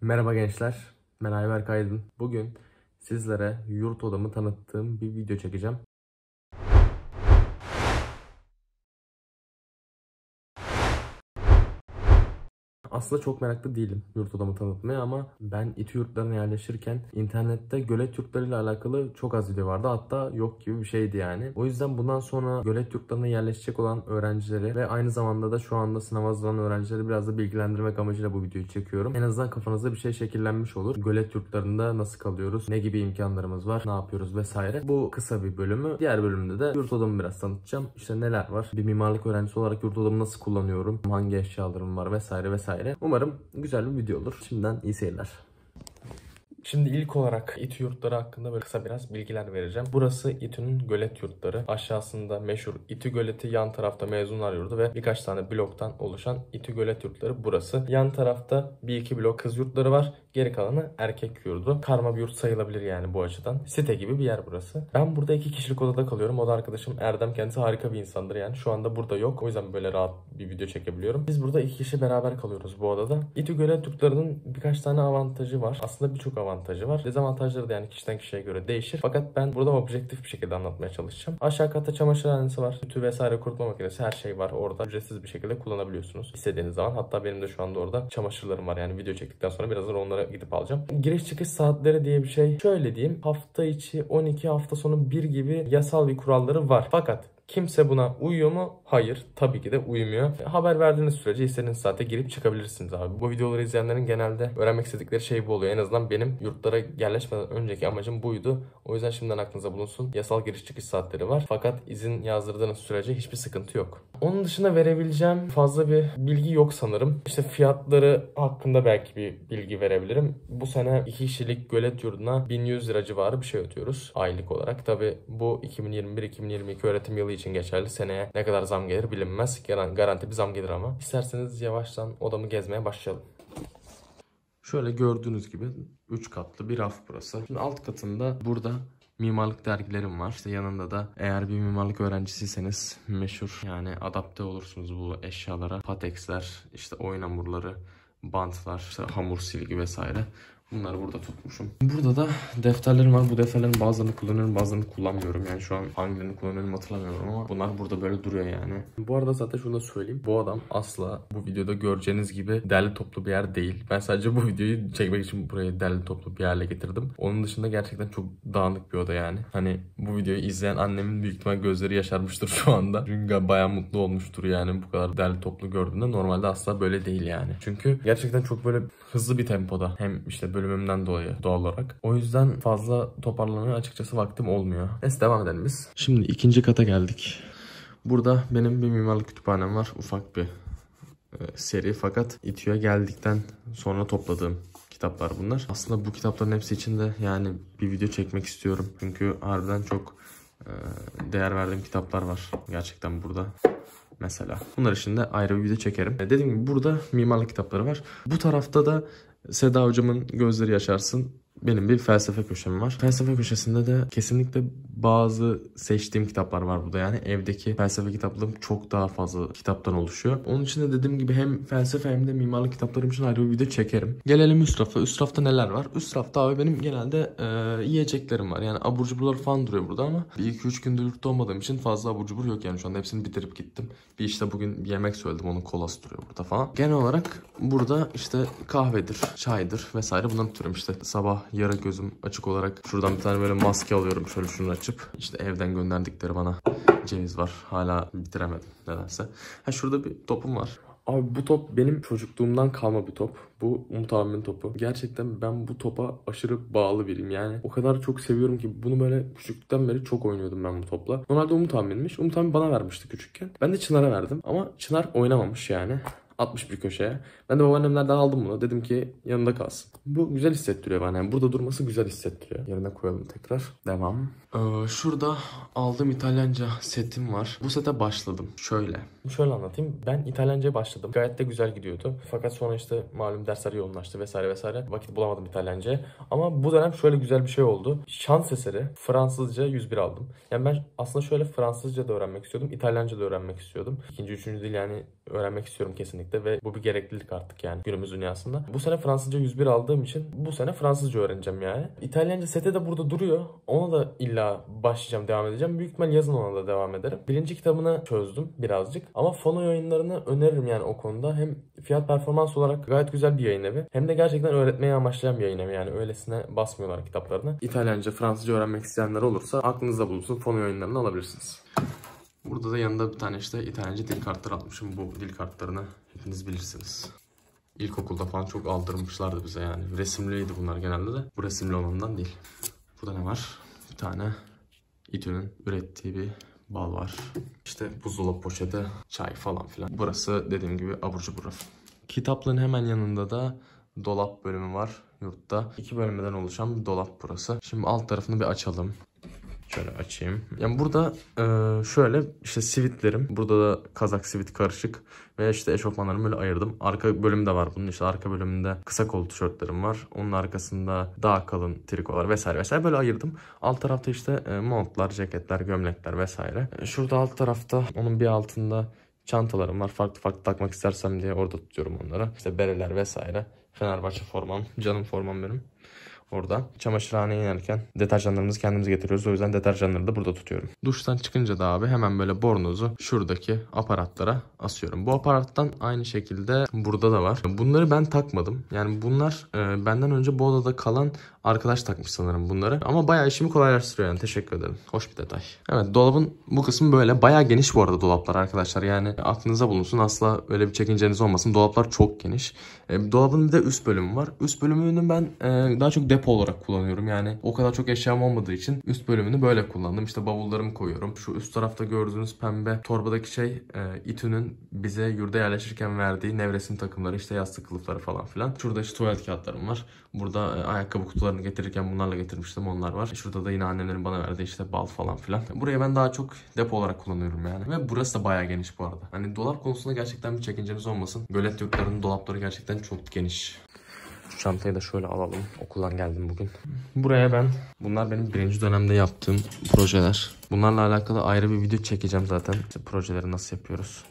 Merhaba gençler, ben Ayber Kaydın. Bugün sizlere yurt odamı tanıttığım bir video çekeceğim. Aslında çok meraklı değilim yurt odamı tanıtmaya ama ben İTÜ yurtlarına yerleşirken internette gölet yurtlarıyla alakalı çok az video vardı. Hatta yok gibi bir şeydi yani. O yüzden bundan sonra gölet yurtlarına yerleşecek olan öğrencileri ve aynı zamanda da şu anda sınava hazırlanan öğrencileri biraz da bilgilendirmek amacıyla bu videoyu çekiyorum. En azından kafanızda bir şey şekillenmiş olur. Gölet yurtlarında nasıl kalıyoruz, ne gibi imkanlarımız var, ne yapıyoruz vesaire. Bu kısa bir bölümü. Diğer bölümde de yurt odamı biraz tanıtacağım. İşte neler var, bir mimarlık öğrencisi olarak yurt odamı nasıl kullanıyorum, hangi eşyalarım var vesaire vesaire. Umarım güzel bir video olur. Şimdiden iyi seyirler. Şimdi ilk olarak İTÜ yurtları hakkında böyle kısa biraz bilgiler vereceğim. Burası İTÜ'nün gölet yurtları. Aşağısında meşhur İTÜ göleti, yan tarafta mezunlar yurdu ve birkaç tane bloktan oluşan İTÜ gölet yurtları burası. Yan tarafta bir iki blok kız yurtları var. Geri kalanı erkek yurdu. Karma bir yurt sayılabilir yani bu açıdan. Site gibi bir yer burası. Ben burada iki kişilik odada kalıyorum. Oda arkadaşım Erdem kendisi harika bir insandır yani. Şu anda burada yok. O yüzden böyle rahat bir video çekebiliyorum. Biz burada iki kişi beraber kalıyoruz bu odada. İTÜ gölet yurtlarının birkaç tane avantajı var. Aslında birçok avantajı avantajı var. Dezavantajları da yani kişiden kişiye göre değişir. Fakat ben burada objektif bir şekilde anlatmaya çalışacağım. Aşağı katta çamaşırhanesi var. Ütü vesaire kurutma makinesi her şey var. Orada ücretsiz bir şekilde kullanabiliyorsunuz. istediğiniz zaman. Hatta benim de şu anda orada çamaşırlarım var. Yani video çektikten sonra birazdan onlara gidip alacağım. Giriş çıkış saatleri diye bir şey. Şöyle diyeyim. Hafta içi 12 hafta sonu 1 gibi yasal bir kuralları var. Fakat Kimse buna uyuyor mu? Hayır. Tabii ki de uyumuyor. Haber verdiğiniz sürece istediğiniz saate girip çıkabilirsiniz abi. Bu videoları izleyenlerin genelde öğrenmek istedikleri şey bu oluyor. En azından benim yurtlara yerleşmeden önceki amacım buydu. O yüzden şimdiden aklınıza bulunsun. Yasal giriş çıkış saatleri var. Fakat izin yazdırdığınız sürece hiçbir sıkıntı yok. Onun dışında verebileceğim fazla bir bilgi yok sanırım. İşte fiyatları hakkında belki bir bilgi verebilirim. Bu sene 2 kişilik gölet yurduna 1100 lira civarı bir şey ödüyoruz aylık olarak. Tabi bu 2021-2022 öğretim yılı için geçerli. Seneye ne kadar zam gelir bilinmez. Garanti bir zam gelir ama. İsterseniz yavaştan odamı gezmeye başlayalım. Şöyle gördüğünüz gibi 3 katlı bir raf burası. Şimdi alt katında burada mimarlık dergilerim var. İşte yanında da eğer bir mimarlık öğrencisiyseniz meşhur yani adapte olursunuz bu eşyalara. Patexler, işte oyun hamurları, bantlar, işte hamur silgi vesaire. Bunları burada tutmuşum. Burada da defterlerim var. Bu defterlerin bazılarını kullanıyorum bazılarını kullanmıyorum. Yani şu an hangilerini kullanıyorum hatırlamıyorum ama bunlar burada böyle duruyor yani. Bu arada zaten şunu da söyleyeyim. Bu adam asla bu videoda göreceğiniz gibi derli toplu bir yer değil. Ben sadece bu videoyu çekmek için burayı derli toplu bir yerle getirdim. Onun dışında gerçekten çok dağınık bir oda yani. Hani bu videoyu izleyen annemin büyük ihtimal gözleri yaşarmıştır şu anda. Çünkü baya mutlu olmuştur yani bu kadar derli toplu gördüğünde. Normalde asla böyle değil yani. Çünkü gerçekten çok böyle hızlı bir tempoda. Hem işte böyle bölümümden dolayı doğal olarak. O yüzden fazla toparlamaya açıkçası vaktim olmuyor. Neyse devam edelim biz. Şimdi ikinci kata geldik. Burada benim bir mimarlık kütüphanem var. Ufak bir e, seri fakat İTÜ'ye geldikten sonra topladığım kitaplar bunlar. Aslında bu kitapların hepsi için de yani bir video çekmek istiyorum. Çünkü harbiden çok e, değer verdiğim kitaplar var gerçekten burada mesela. Bunlar için de ayrı bir video çekerim. E, dediğim gibi burada mimarlık kitapları var. Bu tarafta da Seda hocamın Gözleri Yaşarsın benim bir felsefe köşem var. Felsefe köşesinde de kesinlikle bazı seçtiğim kitaplar var burada. Yani evdeki felsefe kitaplarım çok daha fazla kitaptan oluşuyor. Onun için de dediğim gibi hem felsefe hem de mimarlık kitaplarım için ayrı bir video çekerim. Gelelim üst rafa. Üst rafta neler var? Üst rafta abi benim genelde e, yiyeceklerim var. Yani abur cuburlar falan duruyor burada ama bir iki üç gündür yurtta olmadığım için fazla abur cubur yok yani şu anda hepsini bitirip gittim. Bir işte bugün yemek söyledim onun kolası duruyor burada falan. Genel olarak burada işte kahvedir, çaydır vesaire bunları tutuyorum işte sabah yara gözüm açık olarak şuradan bir tane böyle maske alıyorum şöyle şunu açıp. işte evden gönderdikleri bana ceviz var. Hala bitiremedim nedense. Ha şurada bir topum var. Abi bu top benim çocukluğumdan kalma bir top. Bu Umut abimin topu. Gerçekten ben bu topa aşırı bağlı biriyim yani. O kadar çok seviyorum ki bunu böyle küçüklükten beri çok oynuyordum ben bu topla. Normalde Umut abimmiş. Umut abi bana vermişti küçükken. Ben de Çınar'a verdim ama Çınar oynamamış yani atmış bir köşeye. Ben de babaannemlerden aldım bunu. Dedim ki yanında kalsın. Bu güzel hissettiriyor bana. Yani burada durması güzel hissettiriyor. Yerine koyalım tekrar. Devam. Ee, şurada aldığım İtalyanca setim var. Bu sete başladım. Şöyle. Şöyle anlatayım. Ben İtalyanca'ya başladım. Gayet de güzel gidiyordu. Fakat sonra işte malum dersler yoğunlaştı vesaire vesaire. Vakit bulamadım İtalyanca. Ama bu dönem şöyle güzel bir şey oldu. Şans eseri Fransızca 101 aldım. Yani ben aslında şöyle Fransızca da öğrenmek istiyordum. İtalyanca da öğrenmek istiyordum. İkinci, üçüncü dil yani öğrenmek istiyorum kesinlikle ve bu bir gereklilik artık yani günümüz dünyasında. Bu sene Fransızca 101 aldığım için bu sene Fransızca öğreneceğim yani. İtalyanca sete de burada duruyor. Ona da illa başlayacağım, devam edeceğim. Büyük ihtimal yazın ona da devam ederim. Birinci kitabını çözdüm birazcık. Ama fono yayınlarını öneririm yani o konuda. Hem fiyat performans olarak gayet güzel bir yayın evi. Hem de gerçekten öğretmeye amaçlayan bir yayın evi. Yani öylesine basmıyorlar kitaplarını. İtalyanca, Fransızca öğrenmek isteyenler olursa aklınızda bulunsun. Fono yayınlarını alabilirsiniz. Burada da yanında bir tane işte İtalyanca dil kartları almışım. Bu dil kartlarını hepiniz bilirsiniz. İlkokulda falan çok aldırmışlardı bize yani. Resimliydi bunlar genelde de. Bu resimli olandan değil. Burada ne var? Bir tane İTÜ'nün ürettiği bir bal var. İşte buzdolabı poşeti, çay falan filan. Burası dediğim gibi abur cubur raf. Kitapların hemen yanında da dolap bölümü var yurtta. İki bölümden oluşan bir dolap burası. Şimdi alt tarafını bir açalım. Şöyle açayım. Yani burada e, şöyle işte sivitlerim. Burada da kazak sivit karışık. Ve işte eşofmanlarımı böyle ayırdım. Arka bölüm de var bunun. İşte arka bölümünde kısa kol tişörtlerim var. Onun arkasında daha kalın trikolar vesaire vesaire böyle ayırdım. Alt tarafta işte e, montlar, ceketler, gömlekler vesaire. E, şurada alt tarafta onun bir altında çantalarım var. Farklı farklı takmak istersem diye orada tutuyorum onları. İşte bereler vesaire. Fenerbahçe formam, canım formam benim orada. Çamaşırhaneye inerken deterjanlarımızı kendimiz getiriyoruz. O yüzden deterjanları da burada tutuyorum. Duştan çıkınca da abi hemen böyle bornozu şuradaki aparatlara asıyorum. Bu aparattan aynı şekilde burada da var. Bunları ben takmadım. Yani bunlar e, benden önce bu odada kalan arkadaş takmış sanırım bunları. Ama bayağı işimi kolaylaştırıyor yani. Teşekkür ederim. Hoş bir detay. Evet dolabın bu kısmı böyle. Bayağı geniş bu arada dolaplar arkadaşlar. Yani aklınıza bulunsun. Asla öyle bir çekinceniz olmasın. Dolaplar çok geniş. E, dolabın bir de üst bölümü var. Üst bölümünün ben e, daha çok depo olarak kullanıyorum. Yani o kadar çok eşyam olmadığı için üst bölümünü böyle kullandım. İşte bavullarımı koyuyorum. Şu üst tarafta gördüğünüz pembe torbadaki şey e, İTÜ'nün bize yurda yerleşirken verdiği nevresim takımları işte yastık kılıfları falan filan. Şurada işte tuvalet kağıtlarım var. Burada e, ayakkabı kutularını getirirken bunlarla getirmiştim onlar var. Şurada da yine annemlerin bana verdiği işte bal falan filan. Burayı ben daha çok depo olarak kullanıyorum yani. Ve burası da bayağı geniş bu arada. Hani dolap konusunda gerçekten bir çekinceniz olmasın. Gölet yurtlarının dolapları gerçekten çok geniş. Şu çantayı da şöyle alalım. Okuldan geldim bugün. Buraya ben. Bunlar benim birinci dönemde yaptığım projeler. Bunlarla alakalı ayrı bir video çekeceğim zaten. İşte projeleri nasıl yapıyoruz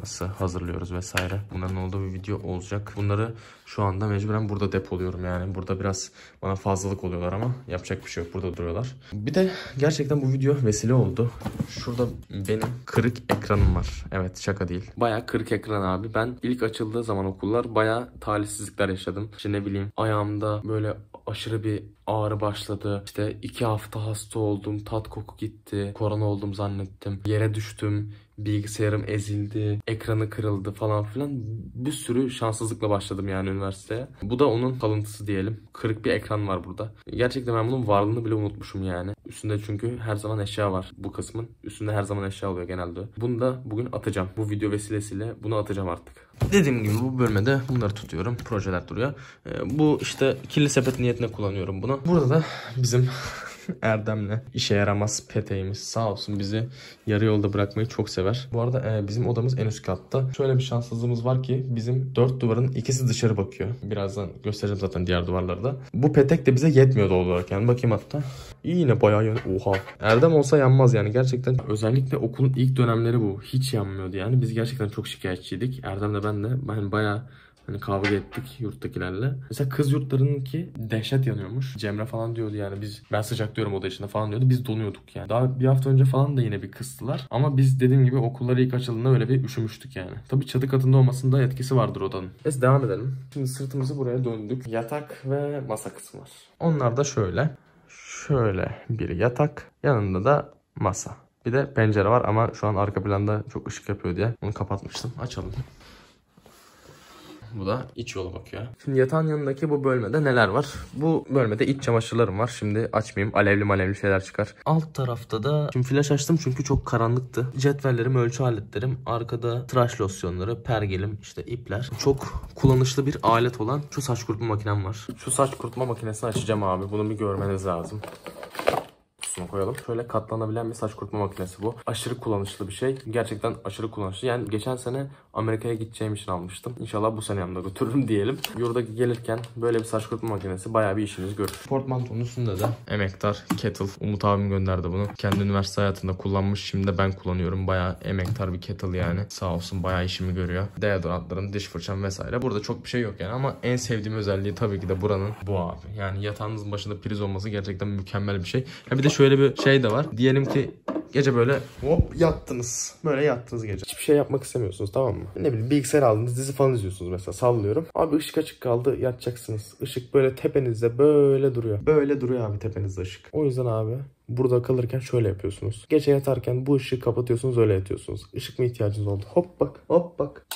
nasıl hazırlıyoruz vesaire. Bunların olduğu bir video olacak. Bunları şu anda mecburen burada depoluyorum yani. Burada biraz bana fazlalık oluyorlar ama yapacak bir şey yok. Burada duruyorlar. Bir de gerçekten bu video vesile oldu. Şurada benim kırık ekranım var. Evet şaka değil. Baya kırık ekran abi. Ben ilk açıldığı zaman okullar baya talihsizlikler yaşadım. İşte ne bileyim ayağımda böyle aşırı bir ağrı başladı. İşte iki hafta hasta oldum. Tat koku gitti. Korona oldum zannettim. Yere düştüm. Bilgisayarım ezildi ekranı kırıldı falan filan. Bir sürü şanssızlıkla başladım yani üniversiteye. Bu da onun kalıntısı diyelim. Kırık bir ekran var burada. Gerçekten ben bunun varlığını bile unutmuşum yani. Üstünde çünkü her zaman eşya var bu kısmın. Üstünde her zaman eşya oluyor genelde. Bunu da bugün atacağım. Bu video vesilesiyle bunu atacağım artık. Dediğim gibi bu bölmede bunları tutuyorum. Projeler duruyor. Ee, bu işte kirli sepet niyetine kullanıyorum bunu. Burada da bizim Erdem'le. işe yaramaz peteğimiz sağ olsun bizi yarı yolda bırakmayı çok sever. Bu arada e, bizim odamız en üst katta. Şöyle bir şanssızlığımız var ki bizim dört duvarın ikisi dışarı bakıyor. Birazdan göstereceğim zaten diğer duvarlarda. Bu petek de bize yetmiyor doğal olarak yani. Bakayım hatta. İyi yine bayağı yön. Oha. Erdem olsa yanmaz yani gerçekten. Özellikle okulun ilk dönemleri bu. Hiç yanmıyordu yani. Biz gerçekten çok şikayetçiydik. Erdem de ben de. Ben bayağı Hani kavga ettik yurttakilerle. Mesela kız yurtlarınınki dehşet yanıyormuş. Cemre falan diyordu yani biz ben sıcaklıyorum oda içinde falan diyordu. Biz donuyorduk yani. Daha bir hafta önce falan da yine bir kıstılar. Ama biz dediğim gibi okulları ilk açıldığında öyle bir üşümüştük yani. Tabii çatı katında olmasında etkisi vardır odanın. Neyse devam edelim. Şimdi sırtımızı buraya döndük. Yatak ve masa kısmı var. Onlar da şöyle. Şöyle bir yatak. Yanında da masa. Bir de pencere var ama şu an arka planda çok ışık yapıyor diye onu kapatmıştım. Açalım. Bu da iç yola bakıyor. Şimdi yatağın yanındaki bu bölmede neler var? Bu bölmede iç çamaşırlarım var. Şimdi açmayayım. Alevli malevli şeyler çıkar. Alt tarafta da şimdi flash açtım çünkü çok karanlıktı. Cetvellerim, ölçü aletlerim, arkada tıraş losyonları, pergelim, işte ipler. Çok kullanışlı bir alet olan şu saç kurutma makinem var. Şu saç kurutma makinesini açacağım abi. Bunu bir görmeniz lazım için koyalım. Şöyle katlanabilen bir saç kurutma makinesi bu. Aşırı kullanışlı bir şey. Gerçekten aşırı kullanışlı. Yani geçen sene Amerika'ya gideceğim için almıştım. İnşallah bu sene yanımda götürürüm diyelim. Yurda gelirken böyle bir saç kurutma makinesi bayağı bir işiniz görür. Portmantonun üstünde de emektar kettle. Umut abim gönderdi bunu. Kendi üniversite hayatında kullanmış. Şimdi de ben kullanıyorum. Bayağı emektar bir kettle yani. Sağ olsun bayağı işimi görüyor. Deodorantlarım, diş fırçam vesaire. Burada çok bir şey yok yani ama en sevdiğim özelliği tabii ki de buranın bu abi. Yani yatağınızın başında priz olması gerçekten mükemmel bir şey. Ha bir de şöyle şöyle bir şey de var. Diyelim ki gece böyle hop yattınız. Böyle yattınız gece. Hiçbir şey yapmak istemiyorsunuz tamam mı? Ne bileyim bilgisayar aldınız dizi falan izliyorsunuz mesela sallıyorum. Abi ışık açık kaldı yatacaksınız. Işık böyle tepenizde böyle duruyor. Böyle duruyor abi tepenizde ışık. O yüzden abi Burada kalırken şöyle yapıyorsunuz. Gece yatarken bu ışığı kapatıyorsunuz öyle yatıyorsunuz. Işık mı ihtiyacınız oldu? Hop bak hop bak.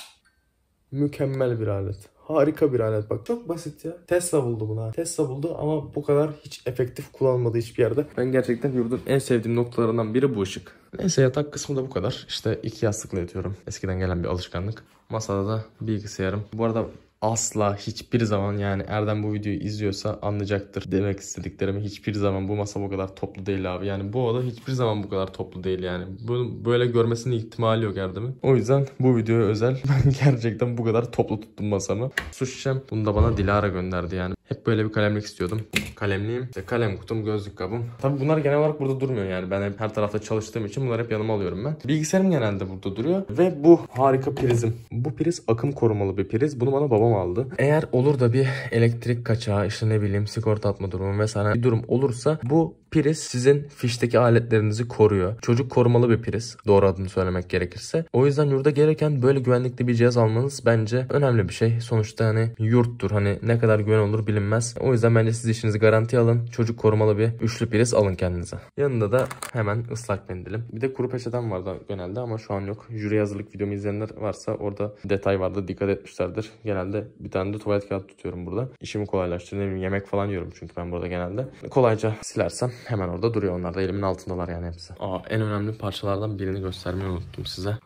Mükemmel bir alet. Harika bir alet bak. Çok basit ya. Tesla buldu buna. Tesla buldu ama bu kadar hiç efektif kullanmadı hiçbir yerde. Ben gerçekten yurdun en sevdiğim noktalarından biri bu ışık. Neyse yatak kısmı da bu kadar. İşte iki yastıkla yatıyorum. Eskiden gelen bir alışkanlık. Masada da bilgisayarım. Bu arada asla hiçbir zaman yani Erdem bu videoyu izliyorsa anlayacaktır demek istediklerimi hiçbir zaman bu masa bu kadar toplu değil abi. Yani bu oda hiçbir zaman bu kadar toplu değil yani. Bunu böyle görmesinin ihtimali yok Erdem'in. O yüzden bu videoya özel ben gerçekten bu kadar toplu tuttum masamı. Su şişem bunu da bana Dilara gönderdi yani. Hep böyle bir kalemlik istiyordum. Kalemliyim, işte kalem kutum, gözlük kabım. Tabi bunlar genel olarak burada durmuyor yani. Ben hep her tarafta çalıştığım için bunları hep yanıma alıyorum ben. Bilgisayarım genelde burada duruyor. Ve bu harika prizim. Bu priz akım korumalı bir priz. Bunu bana babam aldı. Eğer olur da bir elektrik kaçağı, işte ne bileyim sigorta atma durumu vesaire bir durum olursa bu priz sizin fişteki aletlerinizi koruyor. Çocuk korumalı bir priz doğru adını söylemek gerekirse. O yüzden yurda gereken böyle güvenlikli bir cihaz almanız bence önemli bir şey. Sonuçta hani yurttur hani ne kadar güven olur bilinmez. O yüzden bence siz işinizi garantiye alın. Çocuk korumalı bir üçlü priz alın kendinize. Yanında da hemen ıslak mendilim. Bir de kuru peçeden vardı genelde ama şu an yok. Jüri hazırlık videomu izleyenler varsa orada detay vardı dikkat etmişlerdir. Genelde bir tane de tuvalet kağıt tutuyorum burada. İşimi kolaylaştırır. yemek falan yiyorum çünkü ben burada genelde. Kolayca silersem hemen orada duruyor onlar da elimin altındalar yani hepsi. Aa en önemli parçalardan birini göstermeyi unuttum size.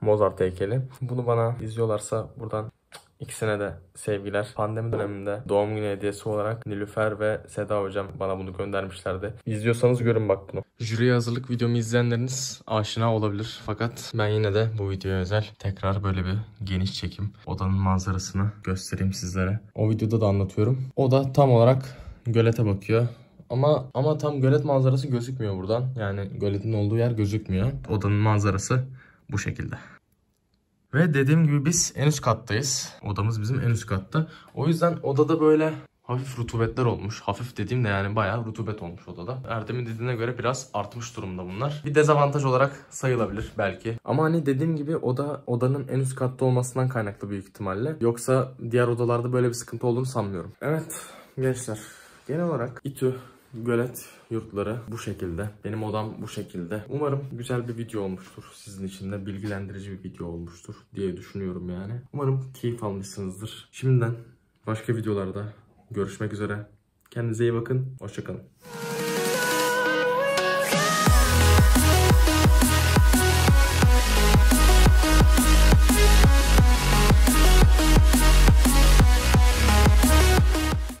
Mozart heykeli. Bunu bana izliyorlarsa buradan ikisine de sevgiler. Pandemi döneminde doğum günü hediyesi olarak Nilüfer ve Seda hocam bana bunu göndermişlerdi. İzliyorsanız görün bak bunu. Jüriye hazırlık videomu izleyenleriniz aşina olabilir. Fakat ben yine de bu videoya özel tekrar böyle bir geniş çekim odanın manzarasını göstereyim sizlere. O videoda da anlatıyorum. O da tam olarak gölete bakıyor ama ama tam gölet manzarası gözükmüyor buradan. Yani göletin olduğu yer gözükmüyor. Odanın manzarası bu şekilde. Ve dediğim gibi biz en üst kattayız. Odamız bizim en üst katta. O yüzden odada böyle hafif rutubetler olmuş. Hafif dediğim de yani bayağı rutubet olmuş odada. Erdem'in dediğine göre biraz artmış durumda bunlar. Bir dezavantaj olarak sayılabilir belki. Ama hani dediğim gibi oda odanın en üst katta olmasından kaynaklı büyük ihtimalle. Yoksa diğer odalarda böyle bir sıkıntı olduğunu sanmıyorum. Evet gençler genel olarak İTÜ Gölet yurtları bu şekilde. Benim odam bu şekilde. Umarım güzel bir video olmuştur. Sizin için de bilgilendirici bir video olmuştur diye düşünüyorum yani. Umarım keyif almışsınızdır. Şimdiden başka videolarda görüşmek üzere. Kendinize iyi bakın. Hoşçakalın.